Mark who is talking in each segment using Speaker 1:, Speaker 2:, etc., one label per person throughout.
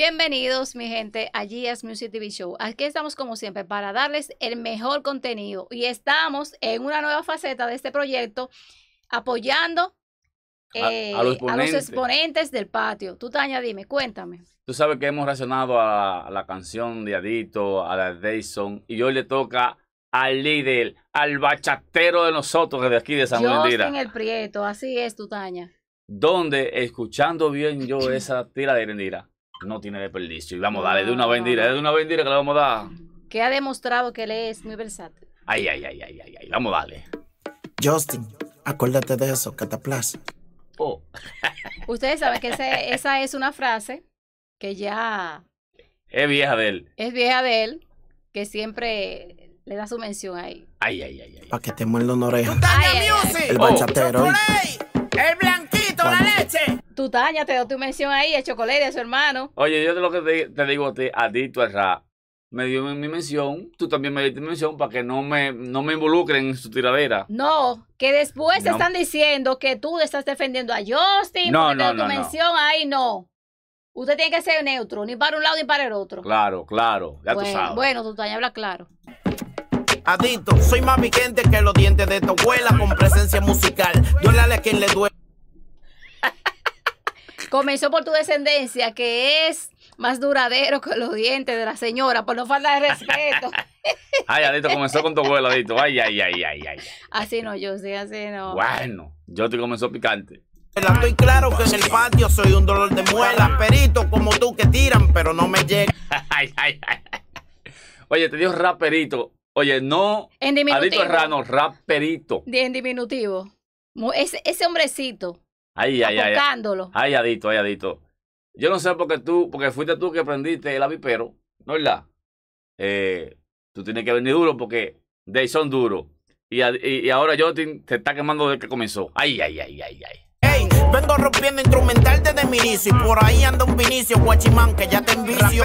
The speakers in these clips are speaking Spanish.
Speaker 1: Bienvenidos, mi gente, a GS Music TV Show. Aquí estamos, como siempre, para darles el mejor contenido y estamos en una nueva faceta de este proyecto apoyando a, eh, los exponentes del patio. Tutaña dime, cuéntame.
Speaker 2: Tú sabes que hemos reaccionado a, la canción de Adito, a la Dayson, y hoy le toca al líder, al bachatero de nosotros, desde aquí de San Yo en
Speaker 1: el Prieto, así es, Tutaña.
Speaker 2: Donde, escuchando bien yo esa tira de rendira no tiene desperdicio. Y vamos dale de una es de una bendita que le vamos a dar.
Speaker 1: Que ha demostrado que él es muy versátil.
Speaker 2: Ay, ay, ay, ay, ay, ay. Vamos dale.
Speaker 3: Justin, acuérdate de eso, Cataplas.
Speaker 2: Oh.
Speaker 1: Ustedes saben que esa es una frase que ya...
Speaker 3: Es vieja de él.
Speaker 1: Es vieja de él, que siempre le da su mención ahí.
Speaker 2: Ay, ay, ay,
Speaker 3: ay. Para que te muerda los orejas.
Speaker 1: el bachatero. El blanquito, la leche. Tutaña, te doy tu mención ahí, el chocolate de su hermano.
Speaker 2: Oye, yo lo que te, digo a ti, me dio mi, mención, tú también me diste mi mención para que no me, no me involucren en su tiradera.
Speaker 1: No, que después están diciendo que tú estás defendiendo a Justin, no, no, no, tu mención ahí no. Usted tiene que ser neutro, ni para un lado ni para el otro.
Speaker 3: Claro, claro, ya bueno, tú sabes.
Speaker 1: Bueno, Tutaña, habla claro.
Speaker 3: Adito, soy más vigente que los dientes de tu abuela con presencia musical. Duélale a quien le duele.
Speaker 1: Comenzó por tu descendencia, que es más duradero que los dientes de la señora, por no falta de respeto.
Speaker 3: ay,
Speaker 2: Adito, comenzó con tu abuelo, Adito. Ay, ay, ay, ay, ay.
Speaker 3: Así no, yo sí, así no.
Speaker 2: Bueno, yo te comenzó picante.
Speaker 3: Estoy claro que en el patio soy un dolor de muela, perito como tú que tiran, pero no me llega.
Speaker 2: Oye, te dio raperito. Oye, no. En diminutivo. Adito raperito.
Speaker 1: En diminutivo. Ese, ese hombrecito
Speaker 2: Ay, ay, ay. Ay, adito, ay, adito. Yo no sé por qué tú, porque fuiste tú que prendiste el avipero, ¿no es verdad? Eh, tú tienes que venir duro porque de ahí son duros. Y, ahora yo te, está quemando desde que comenzó. Ay,
Speaker 3: ay, ay, ay, ay. Hey, vengo rompiendo instrumental desde mi inicio. Y por ahí anda un vinicio, guachimán, que ya te envicio.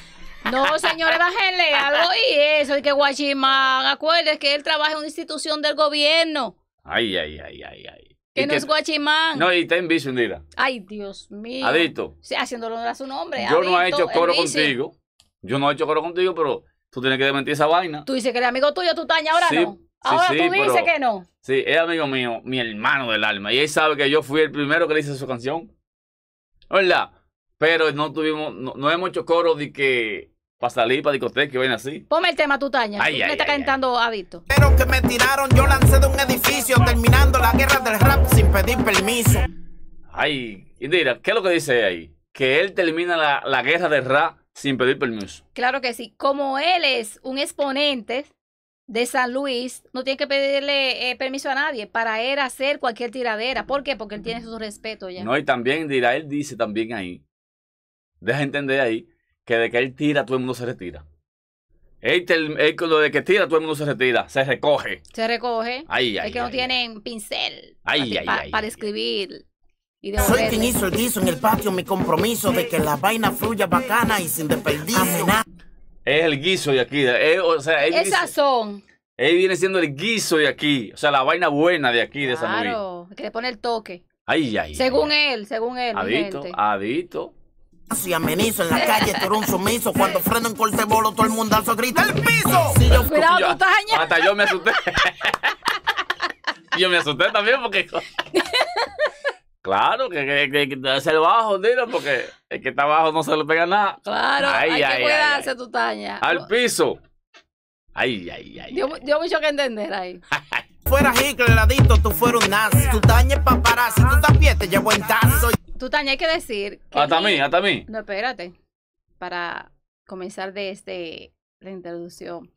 Speaker 3: No, señores, bájenle algo y
Speaker 1: eso. Y que guachimán, acuérdese que él trabaja en una institución del gobierno.
Speaker 2: Ay, ay, ay, ay, ay. Que no es guachimán. No, y en bici, mira.
Speaker 1: Ay, Dios mío. Adito. Sí, haciéndolo a su nombre. Yo no he hecho coro contigo.
Speaker 2: Yo no he hecho coro contigo, pero tú tienes que desmentir esa vaina.
Speaker 1: Tú dices que eres amigo tuyo, tú taña, ahora no. Ahora tú dices que no.
Speaker 2: Sí, es amigo mío, mi hermano del alma. Y él sabe que yo fui el primero que le hice su canción. ¿Verdad? Pero no tuvimos, no, no hemos hecho coro de que para salir, para discoteca que ven así.
Speaker 3: Ponme el tema, Tutaña. me está cantando Pero que me tiraron, yo lancé de un edificio, terminando la guerra del rap sin pedir permiso.
Speaker 2: Ay, Indira, ¿qué es lo que dice ahí? Que él termina la, guerra del rap sin pedir permiso.
Speaker 1: Claro que sí. Como él es un exponente de San Luis, no tiene que pedirle eh, permiso a nadie para él hacer cualquier tiradera. ¿Por qué? Porque él tiene su respeto ya. No,
Speaker 2: y también dirá, él dice también ahí, deja entender ahí, que de que él tira, todo el mundo se retira. Él, él, lo de que tira, todo el mundo
Speaker 3: se retira, se recoge.
Speaker 1: Se recoge. Ay, ay, es que no tienen pincel
Speaker 3: ay, para, ay,
Speaker 1: para escribir. Soy quien hizo el
Speaker 3: guiso en el patio, mi compromiso de que la vaina fluya bacana y sin desperdicio. Es el guiso de aquí. Es, eh, o sea,
Speaker 1: sazón.
Speaker 2: Él viene siendo el guiso de aquí. O sea, la vaina buena de aquí, de San Luis.
Speaker 1: Claro, que le pone el toque. Ay, ay. Según él, según él. Adito,
Speaker 3: adito y amenizo en la calle, tú un sumiso. Cuando freno en corte bolo, todo el mundo alzo grita ¡El piso! Si yo... Cuidado, yo, Hasta
Speaker 2: yo me asusté. yo me asusté también porque. Claro, que, que, que, el bajo, tío, porque el que está abajo no se le pega
Speaker 3: nada. Claro, ay, hay ay, que cuidarse, tu tutaña.
Speaker 2: Al piso. Ay, ay, ay.
Speaker 3: Dio, mucho que entender ahí. fuera Hitler, ladito, tú fueras un nazi. taña es
Speaker 1: paparazzi, tú también te llevo en tazo. Tú también hay que decir. Que hasta mí, hasta mí. No, espérate. Para comenzar desde este, la introducción.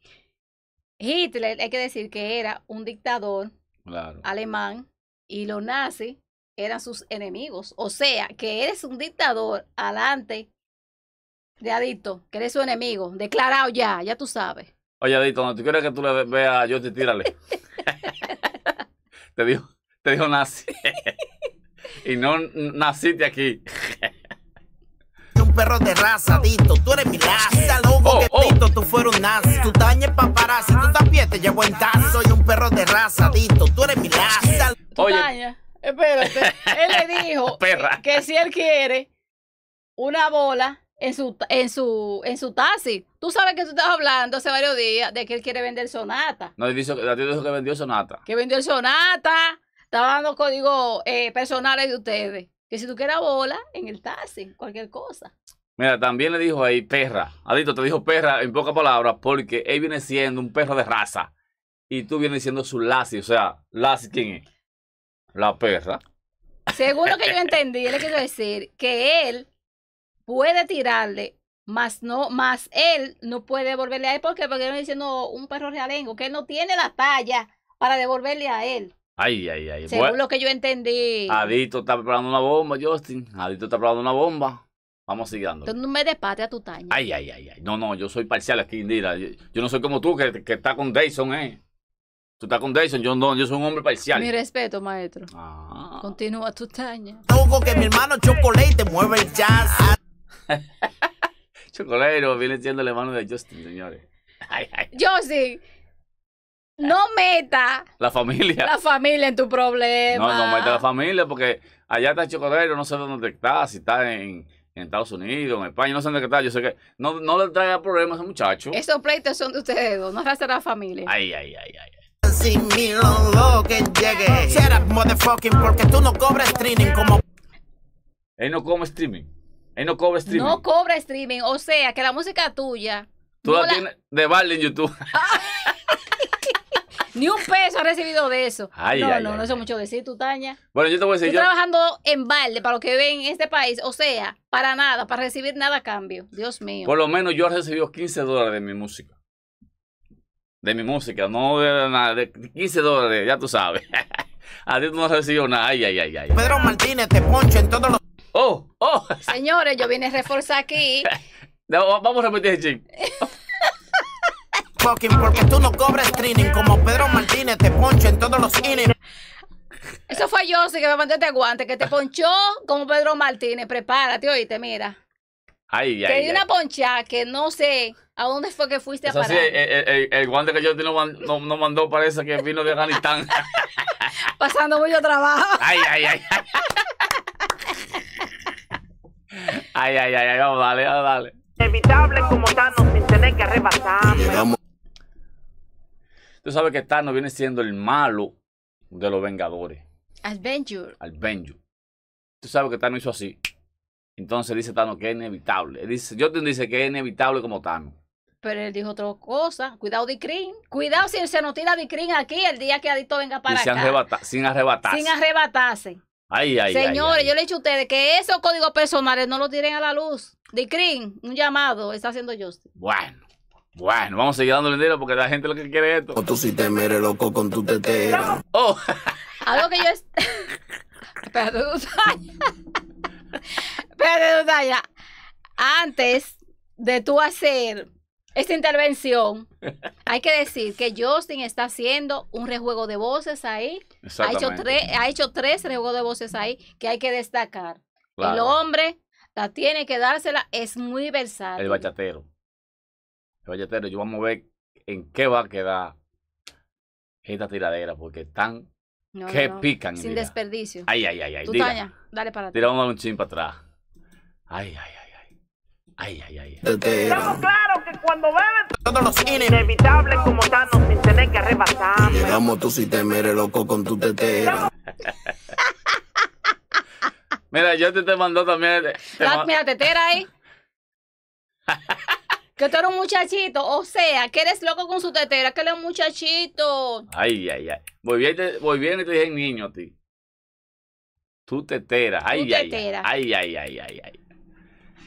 Speaker 1: Hitler, hay que decir que era un dictador alemán y los nazis eran sus enemigos. O sea, que eres un dictador adelante de Adicto, que eres su enemigo, declarado ya, ya tú sabes.
Speaker 2: Oye, Adicto, no tú quieres que tú le veas a te tírale. te dijo, te dijo nazi. y no naciste aquí.
Speaker 3: un perro de raza, tú eres mi raza. loco eh, oh, oh. tú fueras un nazi, tú dañes paparazzi, tú también te llevo en taza, soy un perro de raza, tú eres mi raza. Eh, oye, espérate, él le dijo que
Speaker 1: si él quiere una bola en su, en su, en su taxi. Tú sabes que tú estás hablando hace varios días de que él quiere vender Sonata.
Speaker 2: No, él dijo, que vendió Sonata.
Speaker 1: Que vendió el Sonata. Estaba dando códigos eh, personales de ustedes. Que si tú quieras bola, en el taxi, cualquier cosa.
Speaker 2: Mira, también le dijo ahí perra. Adito, te dijo perra en pocas palabras porque él viene siendo un perro de raza. Y tú vienes siendo su lazi. O sea, lazi ¿quién es? La perra.
Speaker 1: Según lo que yo entendí, le quiero decir que él puede tirarle más no, más él no puede devolverle a él ¿Por qué? porque porque viene diciendo un perro realengo que él no tiene la talla para devolverle a él.
Speaker 2: Ay, ay, ay. Pues, Según lo
Speaker 1: que yo entendí. Adito
Speaker 2: está preparando una bomba, Justin. Adito está preparando una bomba. Vamos siguiendo. Tú
Speaker 1: no me despate a tu taña. Ay, ay, ay,
Speaker 2: ay. No, no, yo soy parcial aquí, Indira. Yo, yo no soy como tú, que, que está con Dayson, ¿eh? Tú estás con Dayson, yo no, yo soy un hombre parcial. Mi
Speaker 3: respeto, maestro. Ah. Continúa tu taña. que mi hermano Chocolate mueve el jazz.
Speaker 2: Chocolero viene siendo el hermano de Justin, señores. Ay, ay.
Speaker 3: Justin,
Speaker 1: no meta.
Speaker 2: La familia. La
Speaker 1: familia en tu problema. No, no meta la
Speaker 2: familia porque allá está el Chocodero no sé dónde está, si está en, en Estados Unidos, en España, no sé dónde está, yo sé que no, le traiga problemas a ese muchacho.
Speaker 1: Esos pleitos son de ustedes dos, no arrastra la familia.
Speaker 2: Ay, ay, ay, ay.
Speaker 3: ay. miro
Speaker 2: llegue, motherfucking, porque tú no cobras streaming como. Él no cobra streaming. Él no cobra streaming. No
Speaker 1: cobra streaming, o sea que la música tuya.
Speaker 2: Tú la, tienes de balde en YouTube.
Speaker 1: Ni un peso ha recibido de eso. no, no, no, es mucho decir, tutaña.
Speaker 2: Bueno, yo te voy a decir. Estoy trabajando
Speaker 1: en balde para lo que ven en este país. O sea, para nada, para recibir nada a cambio. Dios mío. Por
Speaker 2: lo menos yo he recibido 15 dólares de mi música. De mi música, no de nada, de 15 dólares, ya tú sabes. a ti no has recibido nada. Ay, ay, ay,
Speaker 3: ay. Pedro Martínez te poncho en todos los. Oh, oh.
Speaker 1: Señores, yo vine a reforzar aquí.
Speaker 3: vamos a repetir el chip. porque tú no cobras streaming como Pedro Martínez, te poncho en todos los innings.
Speaker 1: Eso fue yo, sí que me mandé este guante, que te ponchó como Pedro Martínez. Prepárate, oíste, mira.
Speaker 3: Ay,
Speaker 2: ay, te di una
Speaker 1: poncha que no sé a dónde fue que fuiste a parar.
Speaker 2: el, el, guante que yo te no, mandó parece que vino de Afganistán.
Speaker 1: Pasando mucho trabajo.
Speaker 2: Ay, ay, ay. Ay, ay, ay, ay, vamos, dale, dale.
Speaker 3: como sin tener que arrebatarme.
Speaker 2: Tú sabes que Thanos viene siendo el malo de los Vengadores.
Speaker 3: Adventure.
Speaker 2: Adventure. Tú sabes que Thanos hizo así. Entonces dice Thanos que es inevitable. Yo dice, te dice que es inevitable como Thanos.
Speaker 1: Pero él dijo otra cosa. Cuidado de Cuidado si se nos tira de Green aquí el día que Adito venga para acá.
Speaker 2: sin arrebatarse. Sin
Speaker 1: arrebatarse.
Speaker 2: Ay, ay, ay. Señores,
Speaker 1: yo le he dicho a ustedes que esos códigos personales no los tiren a la luz. De un llamado está haciendo Justin.
Speaker 2: Bueno. Bueno, vamos a seguir dándole dinero porque la gente lo que quiere es esto. O
Speaker 3: tú si te loco con tu tetera.
Speaker 1: Oh. Algo que yo... Espérate, Dutaya. Espérate, Antes de tú hacer esta intervención, hay que decir que Justin está haciendo un rejuego de voces ahí. Ha hecho, tres, ha hecho tres rejuegos de voces ahí que hay que destacar. El hombre la tiene que dársela, es muy versátil. El
Speaker 2: bachatero. Valletero, yo vamos a ver en qué va a quedar esta tiradera, porque están
Speaker 1: que pican. Sin desperdicio. Ay, ay, ay, ay.
Speaker 3: dale para atrás.
Speaker 2: Tiramos un chin para atrás. Ay, ay, ay, ay. Ay, ay,
Speaker 3: ay. Estamos claros que cuando beben Todos los Inevitable como Thanos sin tener que arrebatar. Llegamos tú si te mere loco con tu tetera.
Speaker 2: mira, yo te, te mandó también. La,
Speaker 1: mira, tetera ahí. Que tú eres un muchachito, o sea, que eres loco con su tetera, que eres un muchachito.
Speaker 2: Ay, ay, ay. Voy bien, voy bien y te dije niño a ti. Tu tetera, ay, tu ay, ay, ay, ay, ay, ay.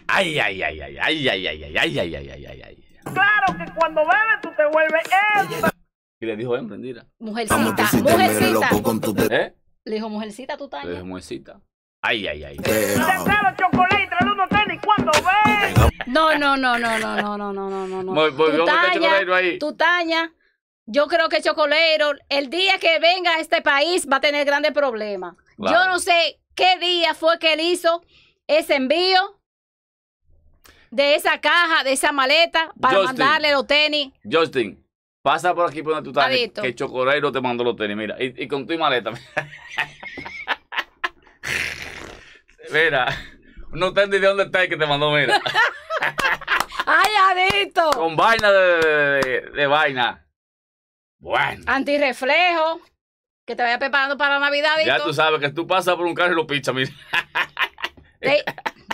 Speaker 2: Ay, ay, ay, ay, ay, ay, ay, ay, ay, ay, ay, ay, ay.
Speaker 3: Claro que cuando bebes tú te vuelves hembra.
Speaker 2: Y le dijo hembra, mira.
Speaker 3: Mujercita, mujercita. ¿Eh? Le dijo mujercita, tú también. Le
Speaker 2: dijo mujercita. Ay, ay, ay. Eh,
Speaker 3: no.
Speaker 1: No, no, no, no, no, no, no, no, no,
Speaker 2: no. Voy, tu ahí. Tu
Speaker 1: yo creo que Chocolero, el día que venga a este país va a tener grandes problemas. Yo no sé qué día fue que él hizo ese envío de esa caja, de esa maleta, para mandarle los tenis.
Speaker 2: Justin, pasa por aquí por una que Chocolero te mandó los tenis, mira, y, y con tu maleta. Mira, no te de dónde está el que te mandó, mira.
Speaker 1: ¡Ay, adicto! Con
Speaker 2: vaina de, vaina. Bueno.
Speaker 1: Antirreflejo. Que te vaya preparando para Navidad, Ya tú
Speaker 2: sabes que tú pasas por un carro y lo pichas, mira.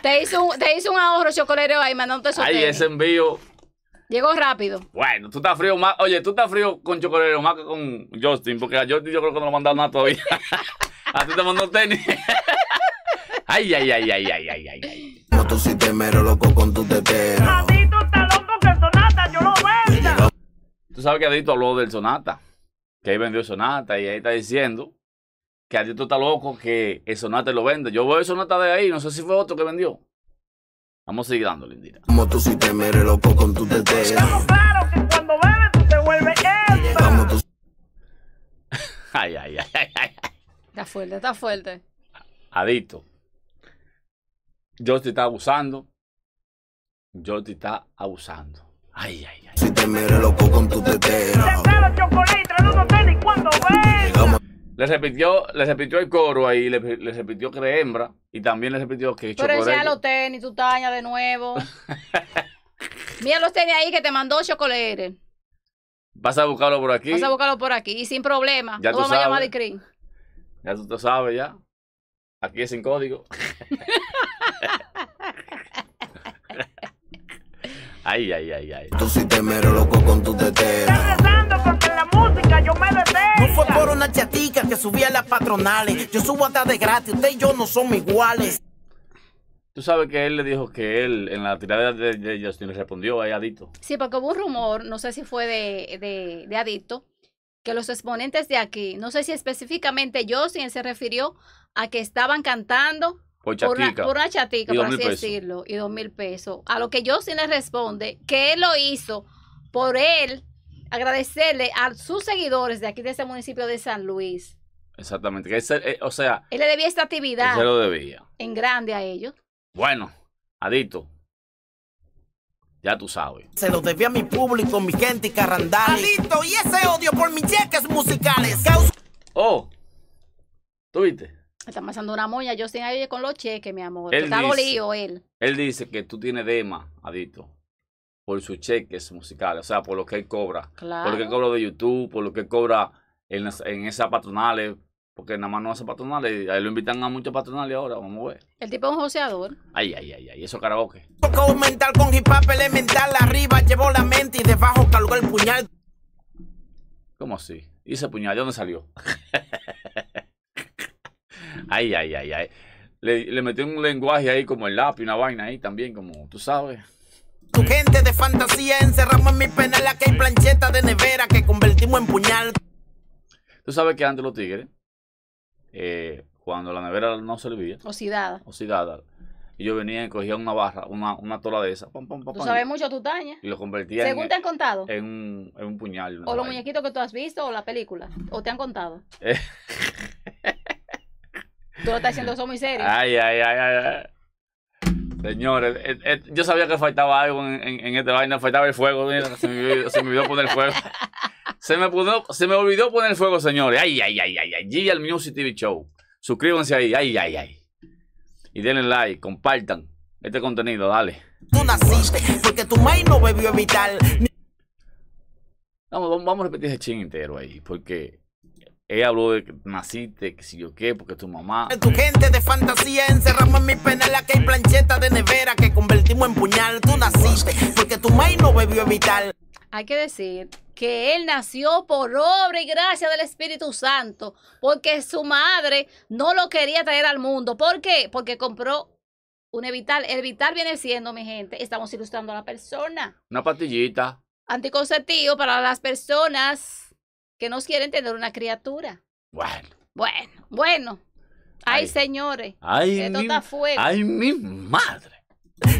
Speaker 1: Te, hizo un, te hizo un ahorro chocolatero ahí mandándote esos Ay, ese envío. Llegó rápido.
Speaker 2: Bueno, tú estás frío más. Oye, tú estás frío con chocolero más que con Justin, porque a Justin yo creo que no lo mandaron nada todavía. a ti te mandó tenis. Ay, ay, ay, ay, ay, ay,
Speaker 3: ay. No, tú sí
Speaker 2: mero loco, con tu tetero. Adito
Speaker 3: está loco que el Sonata, yo lo vendo.
Speaker 2: Tú sabes que Adito habló del Sonata. Que ahí vendió Sonata y ahí está diciendo que Adito está loco que el Sonata lo vende. Yo veo el Sonata de ahí, no sé si fue otro que vendió. Vamos a seguir dando, lindita.
Speaker 3: Como tú te loco, con tu tetero. claros que cuando bebes tú te vuelves Vamos ay, ay, ay, ay, ay.
Speaker 1: Está fuerte, está fuerte.
Speaker 2: Adito. Yo te está abusando. yo te está abusando. Ay, ay, ay. Si te mire
Speaker 3: loco con tu tetera.
Speaker 2: Le repitió, le repitió el coro ahí, le, repitió que era hembra y también le repitió que Pero ya los
Speaker 1: tenis, tu taña de nuevo. Mira los tenis ahí que te mandó Chocolate.
Speaker 2: Vas a buscarlo por aquí. Vas a
Speaker 1: buscarlo por aquí y sin problema. Ya tú vamos sabes. a llamar
Speaker 2: Ya tú, tú sabes ya. Aquí es sin código. Ay, ay, ay, ay. Tú sí te mero loco con tu tete. Estás
Speaker 3: rezando la música yo me No fue por una chatica que subía a las patronales. Yo subo hasta de gratis. Usted y yo no somos iguales.
Speaker 2: Tú sabes que él le dijo que él en la tirada de, de Justin respondió a Adito.
Speaker 1: Sí, porque hubo un rumor, no sé si fue de, de, de Adicto, que los exponentes de aquí, no sé si específicamente Justin se refirió a que estaban cantando por, una chatica, por así decirlo, y dos mil pesos. A lo que yo sí le responde que él lo hizo por él, agradecerle a sus seguidores de aquí de ese municipio de San Luis.
Speaker 2: Exactamente. Eh, o sea.
Speaker 1: Él le debía esta actividad. Se lo debía. En grande a ellos.
Speaker 2: Bueno, Adito.
Speaker 3: Ya tú sabes. Se lo debía a mi público, mi gente y carrandal. Adito, y ese odio por mis cheques musicales. Oh. ¿Tuviste?
Speaker 1: Está pasando una moña. Yo estoy ahí con los cheques, mi amor. está bolío él.
Speaker 2: Él dice que tú tienes dema, Adito, por sus cheques musicales, o sea, por lo que él cobra. Claro. Por lo que cobra de YouTube, por lo que cobra en, en esas patronales, porque nada más no hace patronales. ahí lo invitan a
Speaker 3: muchas patronales ahora, vamos a ver.
Speaker 1: El tipo es un joseador.
Speaker 3: Ay, ay, ay, ay, eso karaoke. con hip hop Arriba llevó la mente y debajo el puñal.
Speaker 2: ¿Cómo así? ¿Y ese puñal de dónde salió? Ay, ay, ay, ay. Le, metió un lenguaje ahí como el lápiz, una vaina ahí también, como tú sabes.
Speaker 3: Tu gente de fantasía encerramos en mi penal la que hay plancheta de nevera que convertimos en puñal.
Speaker 2: Tú sabes que antes los tigres, eh, cuando la nevera no servía. Oxidada. Oxidada. Y yo venía y cogía una barra, una, una tola de esa. tú sabes mucho tu taña. Y lo convertía Según te han contado. En un, en un puñal. O los
Speaker 1: muñequitos que tú has visto o la película. O te han contado. Eh. Tú lo estás haciendo eso muy serio. Ay,
Speaker 2: ay, ay, ay. Señores, yo sabía que faltaba algo en, en, este vaina, faltaba el fuego. Se me, olvidó poner fuego. Se me, se me olvidó poner fuego, señores. Ay, ay, ay, ay, ay. al Music TV Show. Suscríbanse ahí. Ay, ay, ay. Y denle like, compartan este contenido, dale.
Speaker 3: tu no bebió
Speaker 2: Vamos, vamos, a repetir ese ching entero ahí, porque ella habló de que naciste, que si yo qué, porque tu mamá. Tu
Speaker 3: gente de fantasía encerramos en mi penal que hay plancheta de nevera que convertimos en puñal. Tú naciste porque tu mãe no bebió evitar.
Speaker 1: Hay que decir que él nació por obra y gracia del Espíritu Santo, porque su madre no lo quería traer al mundo. ¿Por qué? Porque compró un Evital El evitar viene siendo, mi gente, estamos ilustrando a la persona.
Speaker 2: Una pastillita.
Speaker 1: Anticonceptivo para las personas que no quieren tener una criatura. Bueno. Bueno, bueno. Ay, señores.
Speaker 3: Ay, mi, Ay, mi madre.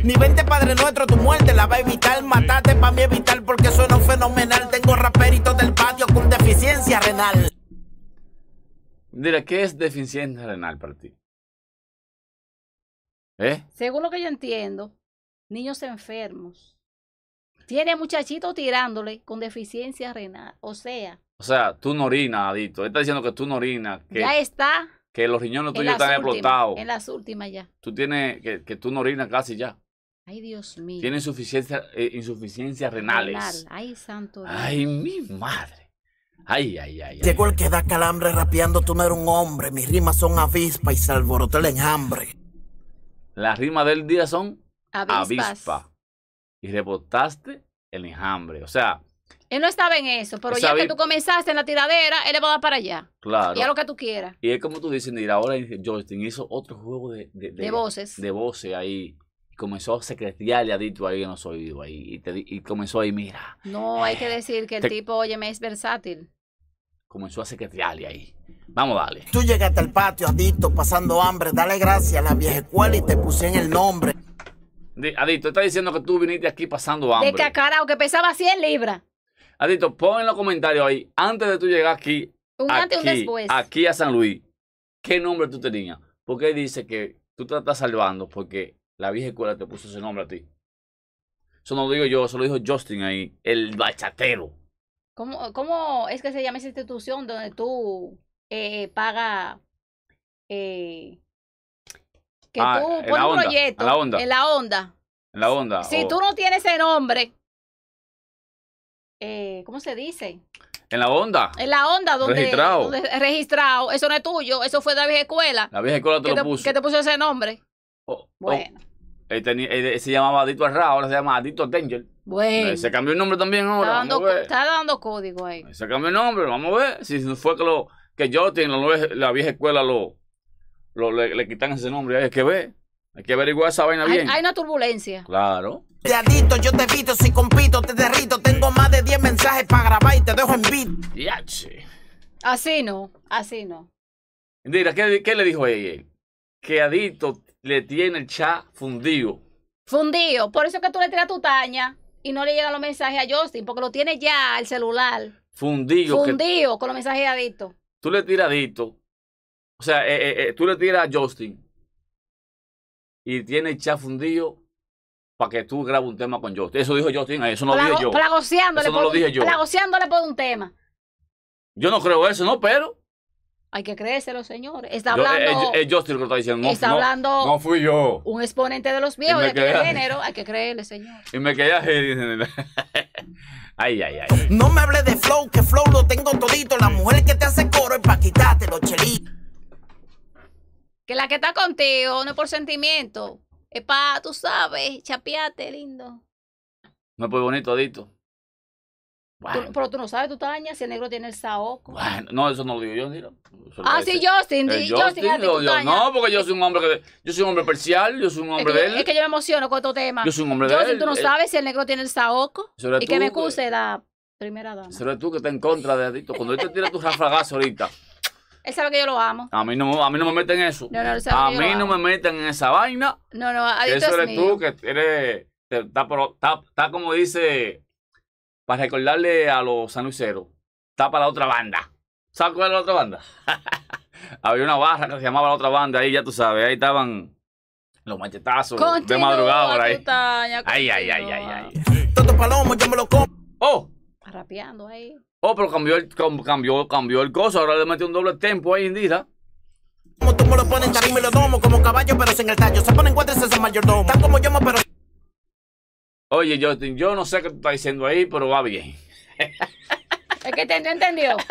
Speaker 3: Ni vente padre nuestro, tu muerte la va a evitar. Mm. Matate para mí evitar porque suena fenomenal. Tengo raperitos del patio con deficiencia renal.
Speaker 2: Mira, ¿qué es deficiencia renal para ti? ¿Eh?
Speaker 1: Según lo que yo entiendo, niños enfermos. Tiene muchachitos tirándole con deficiencia renal. O sea,
Speaker 2: o sea, tú no orinas, adicto. Él está diciendo que tú no orinas. Que, ya está. Que los riñones tuyos están explotados. En
Speaker 1: las últimas ya.
Speaker 2: Tú tienes que, tú no orinas casi ya.
Speaker 1: Ay, Dios mío. Tienes
Speaker 3: insuficiencia, eh, insuficiencias renales.
Speaker 1: Ay, santo. Ay, mi
Speaker 3: madre. Ay, ay, ay. Llegó el que da calambre rapeando, tú no eres un hombre. Mis rimas son avispa y se alborotó el enjambre.
Speaker 2: Las rimas del día son avispa. Y rebotaste el enjambre. O sea,
Speaker 1: él no estaba en eso, pero ya que tú comenzaste en la tiradera, él le va a dar para allá.
Speaker 2: Claro. Y a lo que tú quieras. Y es como tú dices, mira, ahora Justin hizo otro juego de, voces. De voces ahí. Comenzó a secretearle a Dito ahí en los oídos. Ahí, y, te, y comenzó ahí, mira.
Speaker 1: No, eh, hay que decir que el tipo, oye, me es versátil
Speaker 2: comenzó a secretearle ahí. Vamos, dale.
Speaker 3: Tú llegaste al patio, Adicto, pasando hambre. Dale gracias a la vieja escuela y te puse en el nombre.
Speaker 2: Adito está diciendo que tú viniste aquí pasando hambre. De
Speaker 1: carajo que pesaba 100 libras.
Speaker 2: Adito, pon en los comentarios ahí, antes de tú llegar aquí, aquí, a San Luis, ¿qué nombre tú tenías? Porque dice que tú te estás salvando porque la vieja escuela te puso ese nombre a ti. Eso no lo digo yo, eso lo dijo Justin ahí, el bachatero.
Speaker 1: ¿Cómo, cómo es que se llama esa institución donde tú eh, pagas... Eh,
Speaker 2: que ah, tú pones un proyecto. En la onda. En la onda. Si tú no
Speaker 1: tienes ese nombre, eh, ¿cómo se dice?
Speaker 2: En la onda.
Speaker 1: En la onda, donde registrado. registrado. Eso no es tuyo, eso fue de la vieja escuela. La
Speaker 2: vieja escuela te lo puso. Que
Speaker 1: te puso ese nombre.
Speaker 2: Oh, oh. bueno. se llamaba Adito Arra, ahora se llama Adito Danger. Bueno. se cambió el nombre también ahora.
Speaker 1: Está dando, código ahí.
Speaker 2: se cambió el nombre, vamos a ver. Si fue que, lo, que yo la, la vieja escuela, lo, lo le, quitan ese nombre, hay que ve. Hay que averiguar esa vaina bien. Hay,
Speaker 3: una turbulencia. Claro. Te adito, yo te pito, si compito, te derrito. Tengo más de 10 mensajes para grabar y te dejo en beat.
Speaker 2: Yache.
Speaker 1: Así no, así no.
Speaker 2: Mira, ¿qué, le dijo ella? Que adito le tiene el chat fundido.
Speaker 1: Fundido. Por eso que tú le tiras tu taña y no le llegan los mensajes a Justin, porque lo tiene ya el celular.
Speaker 2: Fundido.
Speaker 1: Fundido con los mensajes de Adito.
Speaker 2: Tú le tiras Adito, O sea, eh, eh, eh, tú le tiras a Justin y tiene el para que tú grabes un tema con Justin. Eso dijo Justin, eso no lo dije yo. Plagociándole eso por, lo dije yo.
Speaker 1: por un tema.
Speaker 2: Yo no creo eso, no, pero...
Speaker 1: Hay que creérselo, señores Está hablando.
Speaker 2: Es Justin lo que está diciendo. No, está hablando. No, fui yo.
Speaker 1: Un exponente de los viejos de aquel género. Hay que creerle, señor.
Speaker 2: Y me quedé Ay, ay, ay.
Speaker 3: No me hable de flow, que flow lo tengo todito. La mujer que te hace coro es pa' quitarte los chelitos. Que la que
Speaker 1: está contigo no es por sentimiento. Es para, tú sabes, chapiate lindo.
Speaker 2: No es por bonito, Adito.
Speaker 1: pero tú no sabes, tú dañas si el negro tiene el saoco.
Speaker 2: Bueno, no, eso no lo digo yo, mira Ah, sí, Justin. Justin, eh, no, porque yo soy un hombre que, yo soy un hombre parcial, yo soy un hombre de él. Es
Speaker 1: que yo me emociono con estos tema. Yo soy un hombre de él. Justin, tú no eh. sabes si el negro tiene el saoco. Y que me excuse eh. la primera dama.
Speaker 2: eres tú que estás en contra de Adito. Cuando él te tira tu rafragazo ahorita.
Speaker 1: Él sabe que yo lo amo.
Speaker 2: A mí no, a mí no me meten eso. a mí no me meten en esa vaina.
Speaker 1: No, no, Eso eres tú que
Speaker 2: eres. Está, está- está como dice. Para recordarle a los sanluiseros. Está para la otra banda. ¿Sabes cuál era la otra banda? Había una barra que se llamaba la otra banda. Ahí ya tú sabes. Ahí estaban los machetazos de madrugada por ahí.
Speaker 1: Ay, ay, ay, ay, ay.
Speaker 2: palomo, yo me lo rapeando ahí. Oh, pero cambió el,
Speaker 3: cambió,
Speaker 2: cambió el coso. Ahora le metió un doble tempo ahí, Indira.
Speaker 3: Como tú me lo pones, también me lo domo como caballo, pero sin el tallo. Se ponen cuatro y se hacen mayordomo. Tan como yo, pero.
Speaker 2: Oye, Justin, yo no sé qué tú estás diciendo ahí, pero va bien.
Speaker 1: Es que entendió, entendió.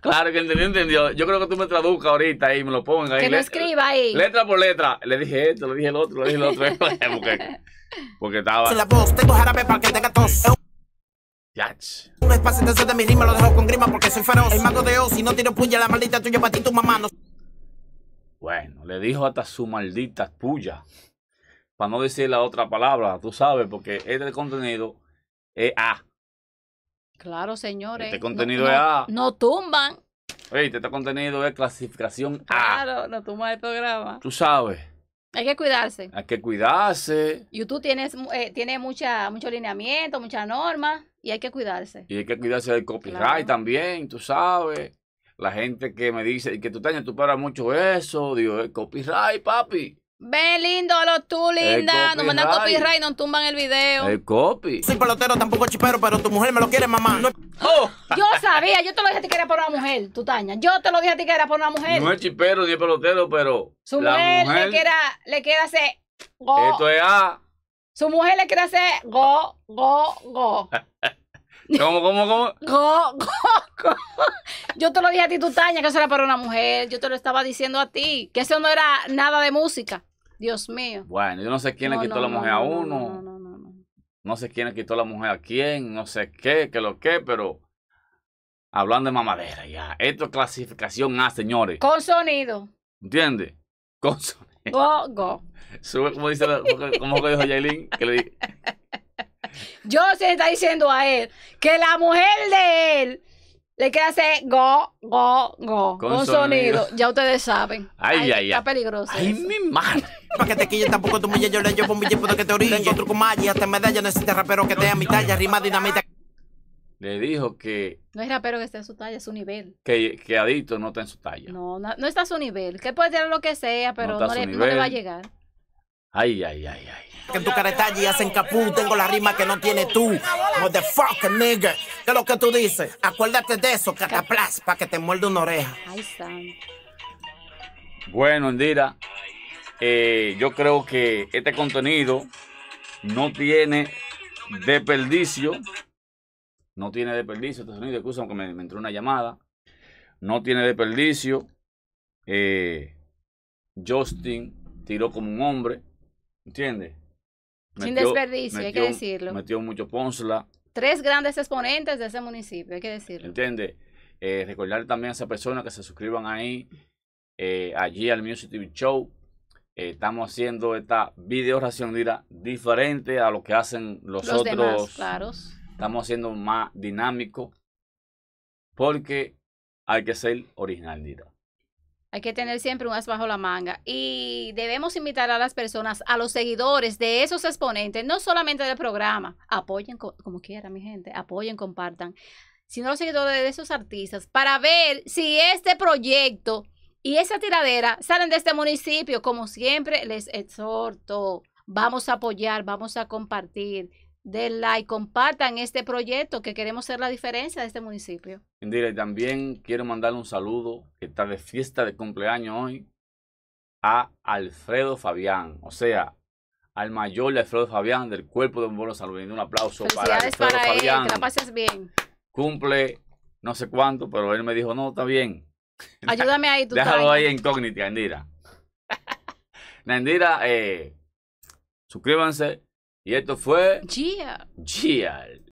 Speaker 2: Claro que entendió, entendió. Yo creo que tú me traduzcas ahorita y me lo pongas ahí. Que lo
Speaker 1: escriba ahí. Letra
Speaker 2: por letra. Le dije esto, le dije el otro, le dije el otro. porque, porque estaba. La
Speaker 3: voz, tengo jarabe para que tenga tos. Un porque no la maldita tuya
Speaker 2: Bueno, le dijo hasta su maldita puya. Para no decir la otra palabra, tú sabes, porque este contenido es A.
Speaker 1: Claro, señores. Este
Speaker 2: contenido es A.
Speaker 1: No tumban.
Speaker 2: Oye, este contenido es clasificación A.
Speaker 1: Claro, no tumba el programa. Tú sabes. Hay que cuidarse.
Speaker 2: Hay que cuidarse.
Speaker 1: YouTube tiene, eh, tiene mucha, mucho lineamiento, muchas normas. Y hay que cuidarse.
Speaker 2: Y hay que cuidarse del copyright también, tú sabes. La gente que me dice, que tú, taña tú paras mucho eso. Digo, el copyright,
Speaker 3: papi.
Speaker 1: Ven lindo, los tú, linda. Nos mandan copyright, nos tumban el video.
Speaker 3: El copy. Soy pelotero, tampoco chipero, pero tu mujer me lo quiere, mamá. Oh, yo sabía,
Speaker 1: yo te lo dije a ti que era por una mujer, Tutaña. Yo te lo dije a ti que era por una mujer. No es
Speaker 3: chipero ni pelotero, pero. Su mujer,
Speaker 1: le queda, le queda ese. Esto es A. Su mujer le quiere hacer go, go, go.
Speaker 2: ¿Cómo, cómo, cómo?
Speaker 1: Go, go, go. Yo te lo dije a ti, Tutaña, que eso era para una mujer. Yo te lo estaba diciendo a ti, que eso no era nada de música. Dios mío.
Speaker 2: Bueno, yo no sé quién le quitó la mujer a uno. No, no, no, no, no. sé quién le quitó la mujer a quién, no sé qué, qué lo que, pero. Hablando de mamadera ya. Esto es clasificación A, señores.
Speaker 1: Con sonido.
Speaker 2: ¿Entiendes? Con sonido.
Speaker 1: Go, go.
Speaker 2: Sube, como dice, como dijo Yailin, que le dije.
Speaker 1: Yo se está diciendo a él que la mujer de él le queda hacer go, go, go. Con, sonido. Ya ustedes saben.
Speaker 3: Ay, ay, ay. Está
Speaker 1: peligroso. Ay,
Speaker 3: mi madre. Para que te quille tampoco tu mujer, yo le llevo un billete que te orille. yo truco y hasta medalla, necesitas rapero que tenga mi talla, rima dinamita.
Speaker 2: Le dijo que.
Speaker 1: No es rapero que esté en su talla, es su nivel.
Speaker 2: Que, que adicto no está en su talla.
Speaker 1: No, no, no está a su nivel. Que puede tener lo que sea, pero no,
Speaker 2: le, no le va a llegar. Ay, ay, ay, ay.
Speaker 3: Que en tu careta y hacen capú, tengo la rima que no tiene tú. What fuck, nigga. ¿Qué es lo que tú dices? Acuérdate de eso, cataplas, para que te muerde una oreja. Ahí está.
Speaker 2: Bueno, Indira, eh, yo creo que este contenido no tiene desperdicio. No tiene desperdicio, este sonido, excusa, aunque me, entró una llamada. No tiene desperdicio. Eh, Justin tiró como un hombre entiende Sin desperdicio, hay que decirlo. Metió mucho Ponzla.
Speaker 1: Tres grandes exponentes de ese municipio, hay que decirlo.
Speaker 2: entiende eh, recordar también a esa persona que se suscriban ahí, eh, allí al Music TV Show. Eh, estamos haciendo esta video ración diferente a lo que hacen los, los otros. Estamos haciendo más dinámico porque hay que ser original, Dira.
Speaker 1: Hay que tener siempre un as bajo la manga. Y debemos invitar a las personas, a los seguidores de esos exponentes, no solamente del programa. Apoyen como quiera, mi gente. Apoyen, compartan. Sino los seguidores de esos artistas para ver si este proyecto y esa tiradera salen de este municipio. Como siempre, les exhorto. Vamos a apoyar, vamos a compartir den like, compartan este proyecto que queremos ser la diferencia de este municipio.
Speaker 2: Indira, y también quiero mandarle un saludo que está de fiesta de cumpleaños hoy a Alfredo Fabián, o sea, al mayor de Alfredo Fabián del cuerpo de bomberos Salud. Un aplauso para Alfredo él, Que la
Speaker 1: pases bien.
Speaker 2: Cumple no sé cuánto, pero él me dijo, no, está bien. Ayúdame
Speaker 1: ahí tú. Déjalo ahí
Speaker 2: incógnita, Indira. Indira, eh, suscríbanse, y esto fue... Gia. Gia.